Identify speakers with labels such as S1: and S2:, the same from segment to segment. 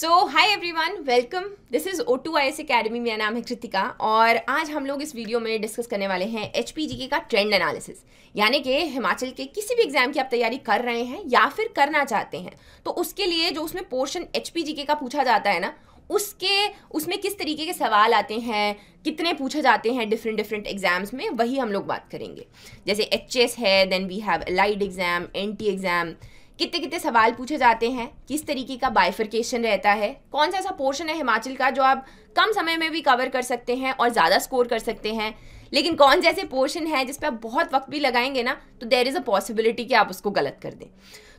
S1: So hi everyone welcome this is O two I S academy मेरा नाम है कृतिका और आज हम लोग इस वीडियो में डिस्कस करने वाले हैं एच पी जी के का ट्रेंड एनालिसिस यानी कि हिमाचल के किसी भी एग्जाम की आप तैयारी कर रहे हैं या फिर करना चाहते हैं तो उसके लिए जो उसमें पोर्शन एच पी जी के का पूछा जाता है ना उसके उसमें किस तरीके के सवाल आते हैं कितने पूछे जाते हैं डिफरेंट डिफरेंट एग्जाम्स में वही हम लोग बात करेंगे जैसे एच एस है then we have allied exam N T exam कितने कितने सवाल पूछे जाते हैं किस तरीके का बाइफर्केशन रहता है कौन सा ऐसा पोर्शन है हिमाचल का जो आप कम समय में भी कवर कर सकते हैं और ज़्यादा स्कोर कर सकते हैं लेकिन कौन से ऐसे पोर्शन है जिस पर आप बहुत वक्त भी लगाएंगे ना तो देर इज़ अ पॉसिबिलिटी कि आप उसको गलत कर दें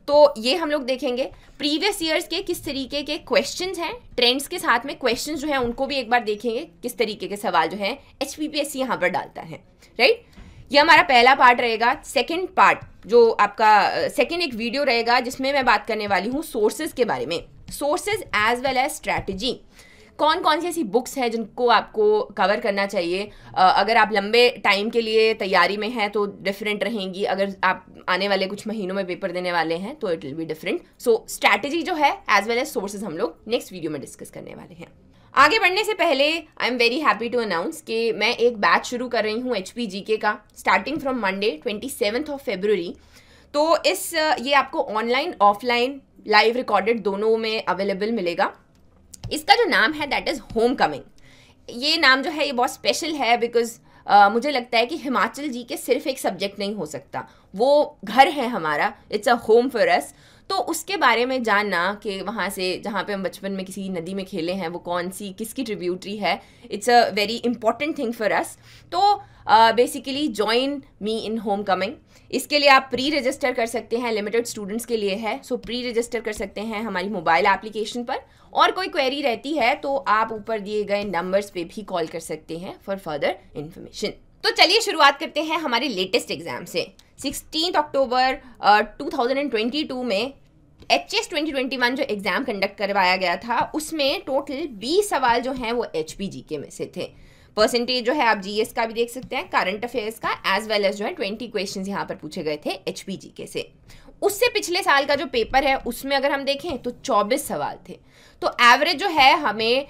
S1: तो ये हम लोग देखेंगे प्रीवियस ईयर्स के किस तरीके के क्वेश्चंस हैं ट्रेंड्स के साथ में क्वेश्चंस जो हैं उनको भी एक बार देखेंगे किस तरीके के सवाल जो हैं H P P S C यहाँ पर डालता है राइट ये हमारा पहला पार्ट रहेगा सेकेंड पार्ट जो आपका सेकेंड एक वीडियो रहेगा जिसमें मैं बात करने वाली हूँ सोर्सेज के बारे में sources as well as strategy कौन कौन सी ऐसी बुक्स हैं जिनको आपको कवर करना चाहिए अगर आप लंबे टाइम के लिए तैयारी में हैं तो डिफरेंट रहेंगी अगर आप आने वाले कुछ महीनों में पेपर देने वाले हैं तो it will be different so strategy जो है एज वेल एज सोर्सेज हम लोग नेक्स्ट वीडियो में डिस्कस करने वाले हैं आगे बढ़ने से पहले I am very happy to announce कि मैं एक बैच शुरू कर रही हूँ एच पी का starting from Monday twenty seventh of February तो इस ये आपको ऑनलाइन ऑफलाइन लाइव रिकॉर्डेड दोनों में अवेलेबल मिलेगा इसका जो नाम है दैट इज़ होम कमिंग ये नाम जो है ये बहुत स्पेशल है बिकॉज Uh, मुझे लगता है कि हिमाचल जी के सिर्फ एक सब्जेक्ट नहीं हो सकता वो घर है हमारा it's a home for us तो उसके बारे में जानना कि वहाँ से जहाँ पे हम बचपन में किसी नदी में खेले हैं वो कौन सी किसकी ट्रिब्यूटरी है इट्स तो, a very important thing for us तो basically join me in homecoming इसके लिए आप प्री रजिस्टर कर सकते हैं लिमिटेड स्टूडेंट्स के लिए है सो प्री रजिस्टर कर सकते हैं हमारी मोबाइल एप्लीकेशन पर और कोई क्वेरी रहती है तो आप ऊपर दिए गए नंबर्स पे भी कॉल कर सकते हैं फॉर फर्दर इन्फॉर्मेशन तो चलिए शुरुआत करते हैं हमारे लेटेस्ट एग्जाम से sixteen October two thousand and twenty two में H S twenty twenty one जो एग्ज़ाम कंडक्ट करवाया गया था उसमें टोटल बीस सवाल जो हैं वो एच पी जी के में से थे परसेंटेज जो है आप एस का भी देख सकते हैं करंट अफेयर्स का एज वेल एज जो है ट्वेंटी क्वेश्चन यहाँ पर पूछे गए थे एच के से उससे पिछले साल का जो पेपर है उसमें अगर हम देखें तो चौबीस सवाल थे तो एवरेज जो है हमें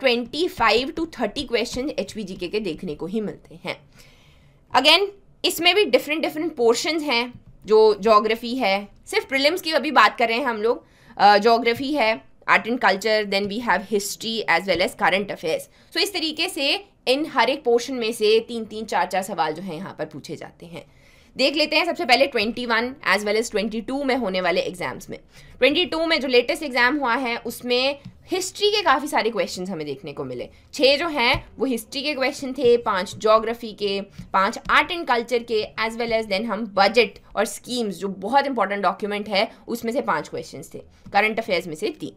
S1: twenty five to thirty question H के देखने को ही मिलते हैं अगेन इसमें भी डिफरेंट डिफरेंट पोर्शन हैं जो जोग्राफी है सिर्फ प्रिलिम्स की अभी बात कर रहे हैं हम लोग जोग्राफी है art and culture then we have history as well as current affairs so इस तरीके से इन हर एक पोर्शन में से तीन तीन चार चार सवाल जो हैं यहाँ पर पूछे जाते हैं देख लेते हैं सबसे पहले 21 एज वेल एज 22 में होने वाले एग्जाम्स में 22 में जो लेटेस्ट एग्जाम हुआ है उसमें हिस्ट्री के काफ़ी सारे क्वेश्चंस हमें देखने को मिले छः जो हैं वो हिस्ट्री के क्वेश्चन थे पांच जोग्राफी के पांच आर्ट एंड कल्चर के एज वेल एज देन हम बजट और स्कीम्स जो बहुत इंपॉर्टेंट डॉक्यूमेंट है उसमें से पाँच क्वेश्चन थे करंट अफेयर्स में से तीन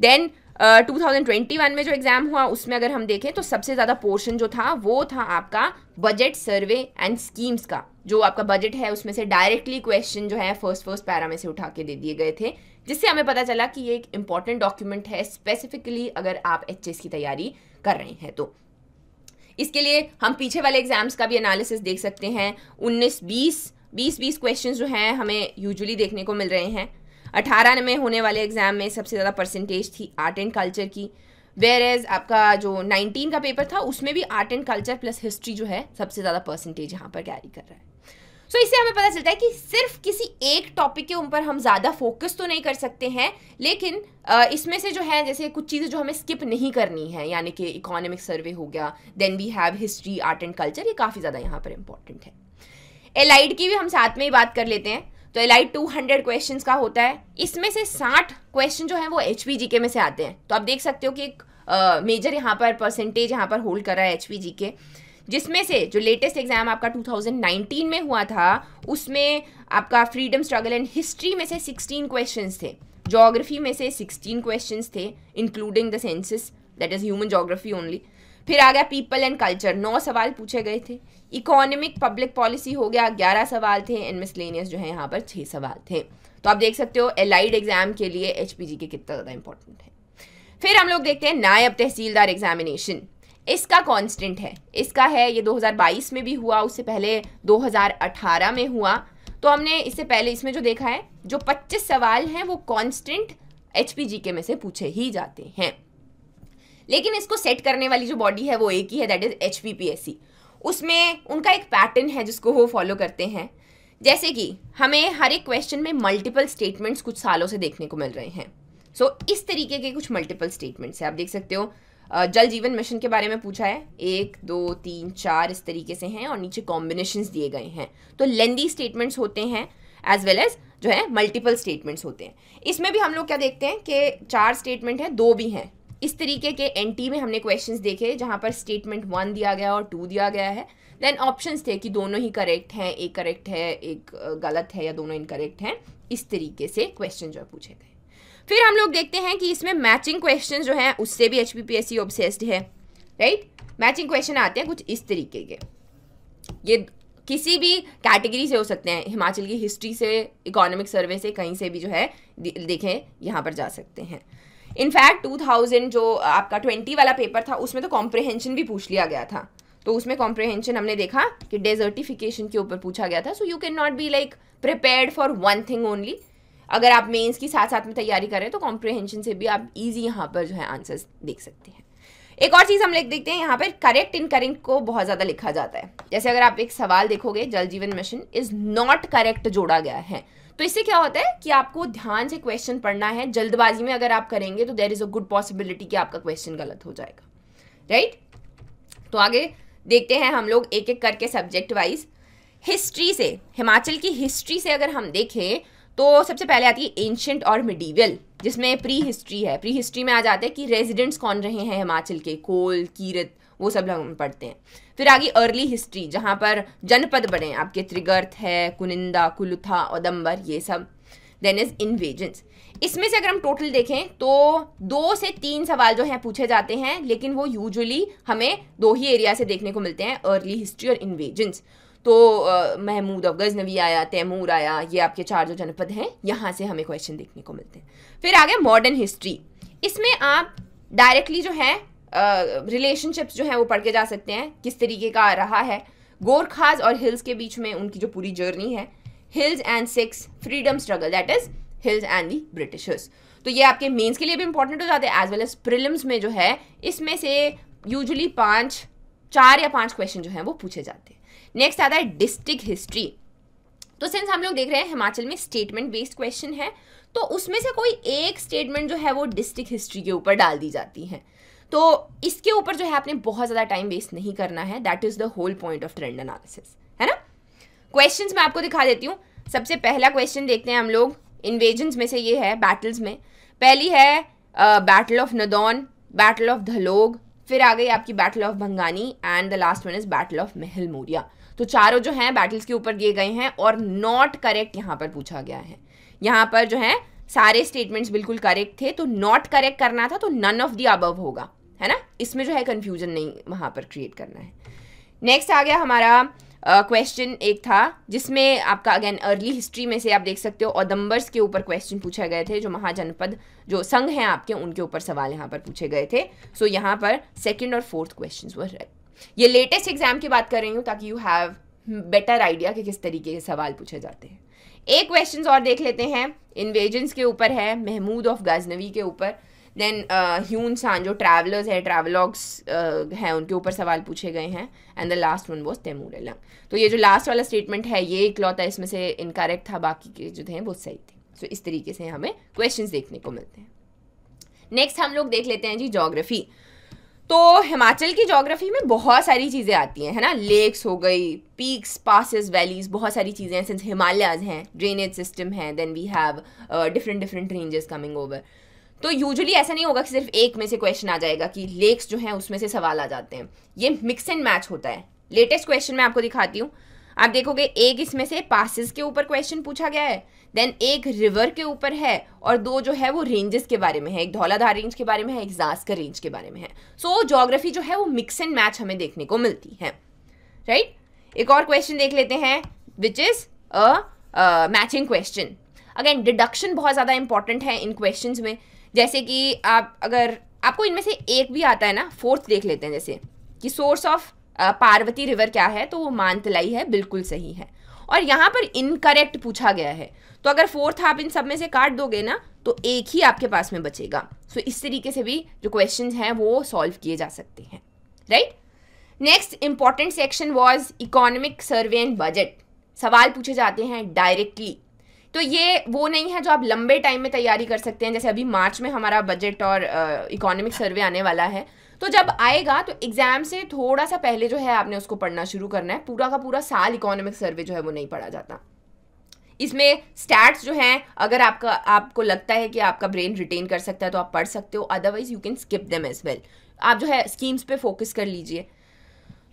S1: देन 2021 में जो एग्ज़ाम हुआ उसमें अगर हम देखें तो सबसे ज़्यादा पोर्शन जो था वो था आपका बजट सर्वे एंड स्कीम्स का जो आपका बजट है उसमें से डायरेक्टली क्वेश्चन जो है फर्स्ट फर्स्ट पैरा में से उठा के दे दिए गए थे जिससे हमें पता चला कि ये एक इम्पॉर्टेंट डॉक्यूमेंट है स्पेसिफिकली अगर आप एच की तैयारी कर रहे हैं तो इसके लिए हम पीछे वाले एग्जाम्स का भी एनालिसिस देख सकते हैं उन्नीस बीस बीस बीस क्वेश्चन जो हैं हमें यूजुअली देखने को मिल रहे हैं अठारह में होने वाले एग्ज़ाम में सबसे ज़्यादा परसेंटेज थी आर्ट एंड कल्चर की वेयर एज आपका जो नाइनटीन का पेपर था उसमें भी art and culture plus history जो है सबसे ज़्यादा परसेंटेज यहाँ पर कैरी कर रहा है सो so, इससे हमें पता चलता है कि सिर्फ किसी एक टॉपिक के ऊपर हम ज़्यादा फोकस तो नहीं कर सकते हैं लेकिन इसमें से जो है जैसे कुछ चीज़ें जो हमें स्किप नहीं करनी है यानी कि इकोनॉमिक सर्वे हो गया then we have history art and culture ये काफ़ी ज़्यादा यहाँ पर इंपॉर्टेंट है एलाइड की भी हम साथ में ही बात कर लेते हैं तो एलाइट टू हंड्रेड क्वेश्चन का होता है इसमें से साठ क्वेश्चन जो है वो एच पी जी के में से आते हैं तो आप देख सकते हो कि एक मेजर यहाँ पर परसेंटेज यहाँ पर होल्ड कर रहा है एच पी जी के जिसमें से जो लेटेस्ट एग्ज़ाम आपका 2019 में हुआ था उसमें आपका फ्रीडम स्ट्रगल एंड हिस्ट्री में से 16 क्वेश्चंस थे जोग्राफी में से 16 क्वेश्चंस थे including the census that is human geography only फिर आ गया पीपल एंड कल्चर नौ सवाल पूछे गए थे इकोनॉमिक पब्लिक पॉलिसी हो गया ग्यारह सवाल थे एंड मिसलेनियस जो है यहाँ पर छः सवाल थे तो आप देख सकते हो एलाइड एग्जाम के लिए एच के कितना ज़्यादा इंपॉर्टेंट है फिर हम लोग देखते हैं नायब तहसीलदार एग्जामिनेशन इसका कांस्टेंट है इसका है ये 2022 में भी हुआ उससे पहले 2018 में हुआ तो हमने इससे पहले इसमें जो देखा है जो 25 सवाल हैं वो कांस्टेंट एच के में से पूछे ही जाते हैं लेकिन इसको सेट करने वाली जो बॉडी है वो एक ही है दैट इज़ एच पी उसमें उनका एक पैटर्न है जिसको वो फॉलो करते हैं जैसे कि हमें हर एक क्वेश्चन में मल्टीपल स्टेटमेंट्स कुछ सालों से देखने को मिल रहे हैं सो so, इस तरीके के कुछ मल्टीपल स्टेटमेंट्स हैं आप देख सकते हो जल जीवन मिशन के बारे में पूछा है एक दो तीन चार इस तरीके से हैं और नीचे कॉम्बिनेशन दिए गए हैं तो लेंदी स्टेटमेंट्स होते हैं एज वेल एज जो है मल्टीपल स्टेटमेंट्स होते हैं इसमें भी हम लोग क्या देखते हैं कि चार स्टेटमेंट हैं दो भी हैं इस तरीके के एन में हमने क्वेश्चन देखे जहाँ पर स्टेटमेंट वन दिया गया और टू दिया गया है देन ऑप्शंस थे कि दोनों ही करेक्ट हैं एक करेक्ट है एक गलत है या दोनों इनकरेक्ट हैं इस तरीके से क्वेश्चन जो पूछे गए फिर हम लोग देखते हैं कि इसमें मैचिंग क्वेश्चन जो हैं उससे भी एच पी ऑब्सेस्ड है राइट मैचिंग क्वेश्चन आते हैं कुछ इस तरीके के ये किसी भी कैटेगरी से हो सकते हैं हिमाचल की हिस्ट्री से इकोनॉमिक सर्वे से कहीं से भी जो है देखें यहाँ पर जा सकते हैं इनफैक्ट 2000 जो आपका 20 वाला पेपर था उसमें तो कॉम्प्रिहेंशन भी पूछ लिया गया था तो उसमें कॉम्प्रिहेंशन हमने देखा कि डेजर्टिफिकेशन के ऊपर पूछा गया था so you can not be like prepared for one thing only अगर आप मेंस की साथ साथ में तैयारी कर रहे हैं तो कॉम्प्रिहेंशन से भी आप इजी यहाँ पर जो है आंसर्स देख सकते हैं एक और चीज़ हम लिख देखते हैं यहाँ पर करेक्ट इन करेक्ट को बहुत ज़्यादा लिखा जाता है जैसे अगर आप एक सवाल देखोगे जल जीवन मिशन इज़ नॉट करेक्ट जोड़ा गया है तो इससे क्या होता है कि आपको ध्यान से क्वेश्चन पढ़ना है जल्दबाजी में अगर आप करेंगे तो there is a good possibility कि आपका क्वेश्चन गलत हो जाएगा राइट right? तो आगे देखते हैं हम लोग एक एक करके सब्जेक्ट वाइज हिस्ट्री से हिमाचल की हिस्ट्री से अगर हम देखें तो सबसे पहले आती है एंशंट और मिडीवियल जिसमें प्री हिस्ट्री है प्री हिस्ट्री में आ जाते हैं कि रेजिडेंट्स कौन रहे हैं हिमाचल के कोल कीरत वो सब हम पढ़ते हैं फिर आगे अर्ली हिस्ट्री जहाँ पर जनपद बने आपके त्रिगर्थ है कुनिंदा कुलुथा औदम्बर ये सब देन इज इन्वेजन्स इसमें से अगर हम टोटल देखें तो दो से तीन सवाल जो हैं पूछे जाते हैं लेकिन वो यूजुअली हमें दो ही एरिया से देखने को मिलते हैं अर्ली हिस्ट्री और इन्वेजन्स तो महमूद और गजनवी आया तैमूर आया ये आपके चार जो जनपद हैं यहाँ से हमें क्वेश्चन देखने को मिलते हैं फिर आ गया मॉडर्न हिस्ट्री इसमें आप डायरेक्टली जो है रिलेशनशिप्स जो हैं वो पढ़ के जा सकते हैं किस तरीके का आ रहा है गोरखाज और हिल्स के बीच में उनकी जो पूरी जर्नी है hills and six freedom struggle that is hills and the Britishers तो ये आपके मेंस के लिए भी इंपॉर्टेंट हो जाते हैं एज वेल एज प्रिलिम्स में जो है इसमें से यूजली पाँच चार या पाँच क्वेश्चन जो हैं वो पूछे जाते हैं नेक्स्ट आता है डिस्ट्रिक्ट हिस्ट्री तो सिंस हम लोग देख रहे हैं हिमाचल में स्टेटमेंट बेस्ड क्वेश्चन है तो उसमें से कोई एक स्टेटमेंट जो है वो डिस्ट्रिक्ट हिस्ट्री के ऊपर डाल दी जाती है तो इसके ऊपर जो है आपने बहुत ज़्यादा टाइम वेस्ट नहीं करना है that is the whole point of trend analysis है ना क्वेश्चन मैं आपको दिखा देती हूँ सबसे पहला क्वेश्चन देखते हैं हम लोग इन्वेजन्स में से ये है बैटल्स में पहली है battle of Nadaun battle of Dhalog फिर आ गई आपकी battle of Bhangani and the last one is battle of Mahal Moria तो चारों जो हैं बैटल्स के ऊपर दिए गए हैं और नॉट करेक्ट यहाँ पर पूछा गया है यहाँ पर जो है सारे स्टेटमेंट्स बिल्कुल करेक्ट थे तो नॉट करेक्ट करना था तो नन ऑफ दी अबव होगा है ना इसमें जो है कन्फ्यूजन नहीं वहाँ पर क्रिएट करना है नेक्स्ट आ गया हमारा क्वेश्चन uh, एक था जिसमें आपका अगेन अर्ली हिस्ट्री में से आप देख सकते हो ओदम्बर्स के ऊपर क्वेश्चन पूछे गए थे जो महाजनपद जो संघ हैं आपके उनके ऊपर सवाल यहाँ पर पूछे गए थे सो so, यहाँ पर सेकेंड और फोर्थ क्वेश्चन रहे ये लेटेस्ट एग्जाम की बात कर रही हूँ ताकि यू हैव बेटर आइडिया कि किस तरीके के सवाल पूछे जाते हैं एक क्वेश्चन और देख लेते हैं इन्वेजन्स के ऊपर है महमूद ऑफ गजनवी के ऊपर देन ह्यून सान जो ट्रैवलर्स है ट्रैवलॉग्स हैं उनके ऊपर सवाल पूछे गए हैं and the last one was Taimur Alang तो ये जो लास्ट वाला स्टेटमेंट है ये इकलौता इसमें से इनकरेक्ट था बाकी के जो थे वो सही थे सो so, इस तरीके से हमें क्वेश्चन देखने को मिलते हैं नेक्स्ट हम लोग देख लेते हैं जी जोग्राफ़ी तो हिमाचल की जोग्राफी में बहुत सारी चीज़ें आती हैं है ना लेक्स हो गई पीक्स पासिस वैलीज बहुत सारी चीज़ें हैं सिंस हिमालयाज हैं ड्रेनेज सिस्टम है then we have different different ranges coming over तो यूजुअली ऐसा नहीं होगा कि सिर्फ एक में से क्वेश्चन आ जाएगा कि लेक्स जो हैं उसमें से सवाल आ जाते हैं ये मिक्स एंड मैच होता है लेटेस्ट क्वेश्चन मैं आपको दिखाती हूँ आप देखोगे एक इसमें से पासिस के ऊपर क्वेश्चन पूछा गया है देन एक रिवर के ऊपर है और दो जो है वो रेंजेस के बारे में है एक धौलाधार रेंज के बारे में है एक जास का रेंज के बारे में है सो so, जोग्राफी जो है वो मिक्स एंड मैच हमें देखने को मिलती है राइट right? एक और क्वेश्चन देख लेते हैं which is a matching question again deduction बहुत ज़्यादा इंपॉर्टेंट है इन क्वेश्चन में जैसे कि आप अगर आपको इनमें से एक भी आता है ना फोर्थ देख लेते हैं जैसे कि सोर्स ऑफ पार्वती रिवर क्या है तो वो मानतलाई है बिल्कुल सही है और यहाँ पर इनकरेक्ट पूछा गया है तो अगर फोर्थ आप इन सब में से काट दोगे ना तो एक ही आपके पास में बचेगा सो so, इस तरीके से भी जो क्वेश्चन हैं वो सॉल्व किए जा सकते हैं right next important section was economic survey and budget सवाल पूछे जाते हैं डायरेक्टली तो ये वो नहीं है जो आप लंबे टाइम में तैयारी कर सकते हैं जैसे अभी मार्च में हमारा बजट और इकोनॉमिक सर्वे आने वाला है तो जब आएगा तो एग्जाम से थोड़ा सा पहले जो है आपने उसको पढ़ना शुरू करना है पूरा का पूरा साल इकोनॉमिक सर्वे जो है वो नहीं पढ़ा जाता इसमें स्टैट्स जो हैं अगर आपका आपको लगता है कि आपका ब्रेन रिटेन कर सकता है तो आप पढ़ सकते हो otherwise you can skip them as well आप जो है स्कीम्स पे फोकस कर लीजिए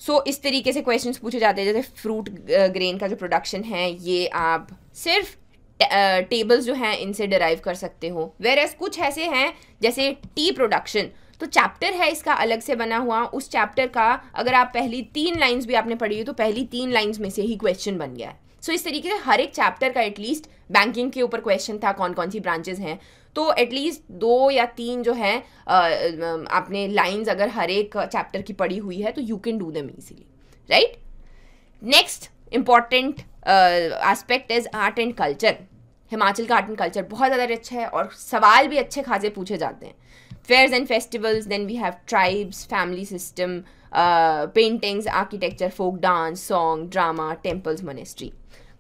S1: सो so, इस तरीके से क्वेश्चंस पूछे जाते हैं जैसे फ्रूट ग्रेन का जो प्रोडक्शन है ये आप सिर्फ टेबल्स जो हैं इनसे डराइव कर सकते हो वेर एज कुछ ऐसे हैं जैसे टी प्रोडक्शन तो चैप्टर है इसका अलग से बना हुआ उस चैप्टर का अगर आप पहली तीन लाइंस भी आपने पढ़ी हो तो पहली तीन लाइंस में से ही क्वेश्चन बन गया है सो so, इस तरीके से हर एक चैप्टर का एटलीस्ट बैंकिंग के ऊपर क्वेश्चन था कौन कौन सी ब्रांचेज हैं तो एटलीस्ट दो या तीन जो है आपने लाइन्स अगर हर एक चैप्टर की पढ़ी हुई है तो you can do them easily right next important aspect is art and culture Himachal का आर्ट एंड कल्चर बहुत ज़्यादा रिच है और सवाल भी अच्छे खासे पूछे जाते हैं fairs and festivals then we have tribes family system paintings architecture folk dance song drama temples monastery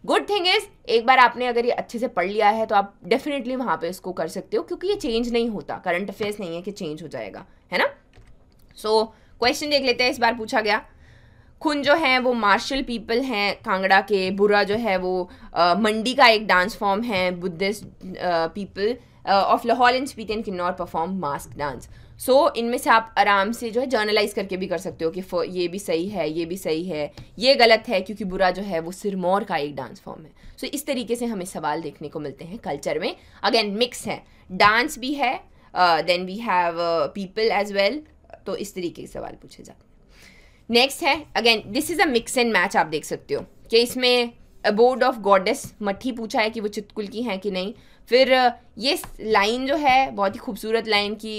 S1: good thing is एक बार आपने अगर ये अच्छे से पढ़ लिया है तो आप डेफिनेटली वहाँ पे इसको कर सकते हो क्योंकि ये चेंज नहीं होता करंट अफेयर्स नहीं है कि चेंज हो जाएगा है ना सो so, क्वेश्चन देख लेते हैं इस बार पूछा गया खुन जो हैं वो मार्शल पीपल हैं कांगड़ा के बुरा जो है वो आ, मंडी का एक डांस फॉर्म है Buddhist people of Lahaul and Spiti and Kinnaur perform mask dance so so, इनमें से आप आराम से जो है जर्नलाइज करके भी कर सकते हो कि ये भी सही है ये भी सही है ये गलत है क्योंकि बुरा जो है वो सिरमौर का एक डांस फॉर्म है सो so, इस तरीके से हमें सवाल देखने को मिलते हैं कल्चर में अगेन मिक्स है डांस भी है then we have people as well तो इस तरीके के सवाल पूछे जाते हैं नेक्स्ट है again this is a mix and match आप देख सकते हो कि इसमें अबोर्ड ऑफ गॉडेस मट्ठी पूछा है कि वो चितकुल की हैं कि नहीं फिर uh, ये लाइन जो है बहुत ही खूबसूरत लाइन की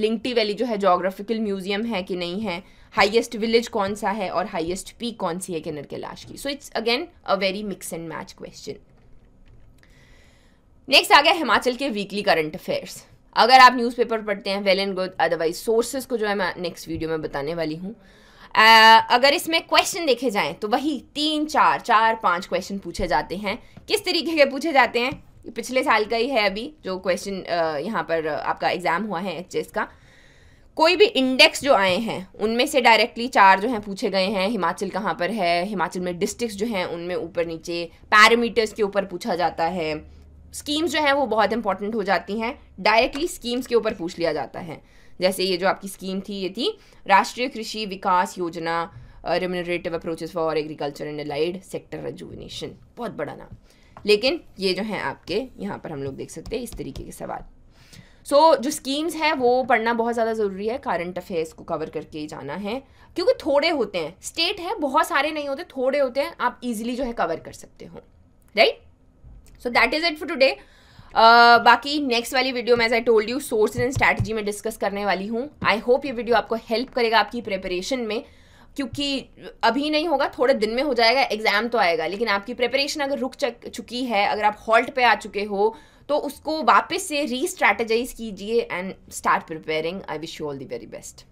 S1: लिंकटी वैली जो है जोग्राफिकल म्यूजियम है कि नहीं है हाईएस्ट विलेज कौन सा है और हाईएस्ट पीक कौन सी है किन्नर कैलाश की so it's again a very mix and match question next आ गया हिमाचल के वीकली करंट अफेयर्स अगर आप न्यूज़पेपर पढ़ते हैं well and good otherwise sources को जो है मैं नेक्स्ट वीडियो में बताने वाली हूँ अगर इसमें क्वेश्चन देखे जाएं तो वही तीन चार चार पाँच क्वेश्चन पूछे जाते हैं किस तरीके के पूछे जाते हैं पिछले साल का ही है अभी जो क्वेश्चन यहाँ पर आपका एग्ज़ाम हुआ है एच का कोई भी इंडेक्स जो आए हैं उनमें से डायरेक्टली चार जो हैं पूछे गए हैं हिमाचल कहाँ पर है हिमाचल में डिस्ट्रिक्ट जो हैं उनमें ऊपर नीचे पैरामीटर्स के ऊपर पूछा जाता है स्कीम्स जो हैं वो बहुत इंपॉर्टेंट हो जाती हैं डायरेक्टली स्कीम्स के ऊपर पूछ लिया जाता है जैसे ये जो आपकी स्कीम थी ये थी राष्ट्रीय Krishi Vikas Yojana remunerative approaches for agriculture and allied sector rejuvenation बहुत बड़ा नाम लेकिन ये जो है आपके यहाँ पर हम लोग देख सकते हैं इस तरीके के सवाल सो so, जो स्कीम्स हैं वो पढ़ना बहुत ज़्यादा ज़रूरी है करंट अफेयर्स को कवर करके जाना है क्योंकि थोड़े होते हैं स्टेट है बहुत सारे नहीं होते थोड़े होते हैं आप इजीली जो है कवर कर सकते हो right so that is it for today बाकी नेक्स्ट वाली वीडियो में as I told you source and strategy में डिस्कस करने वाली हूँ आई होप ये वीडियो आपको हेल्प करेगा आपकी प्रिपरेशन में क्योंकि अभी नहीं होगा थोड़े दिन में हो जाएगा एग्ज़ाम तो आएगा लेकिन आपकी प्रिपरेशन अगर रुक चुकी है अगर आप हॉल्ट पे आ चुके हो तो उसको वापस से री स्ट्रैटेजाइज कीजिए and start preparing I wish you all the very best